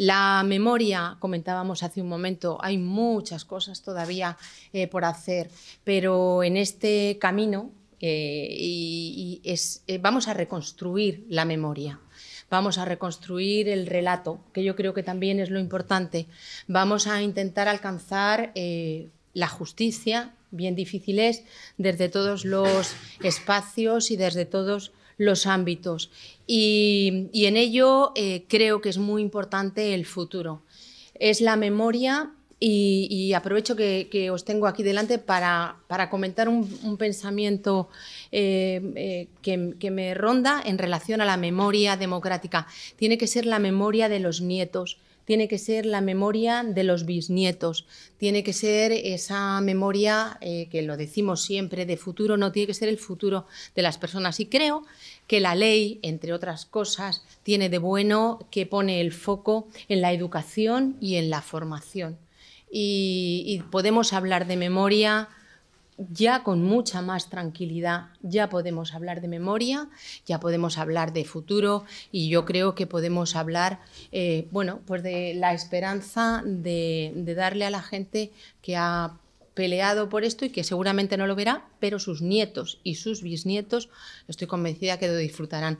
La memoria, comentábamos hace un momento, hay muchas cosas todavía eh, por hacer, pero en este camino eh, eh, vamos a reconstruir la memoria vamos a reconstruir el relato, que yo creo que también es lo importante. Vamos a intentar alcanzar la justicia, bien difícil es, desde todos los espacios y desde todos los ámbitos. Y, en ello eh, creo que es muy importante el futuro. Es la memoria y, aprovecho que, os tengo aquí delante para, comentar un, pensamiento eh, eh, que me ronda en relación a la memoria democrática. Tiene que ser la memoria de los nietos tiene que ser la memoria de los bisnietos, tiene que ser esa memoria eh, que lo decimos siempre de futuro, no tiene que ser el futuro de las personas. Y creo que la ley, entre otras cosas, tiene de bueno que pone el foco en la educación y en la formación. y podemos hablar de memoria ya con mucha más tranquilidad ya podemos hablar de memoria, ya podemos hablar de futuro y yo creo que podemos hablar, eh, bueno, pues de la esperanza de, de darle a la gente que ha peleado por esto y que seguramente no lo verá, pero sus nietos y sus bisnietos estoy convencida que lo disfrutarán.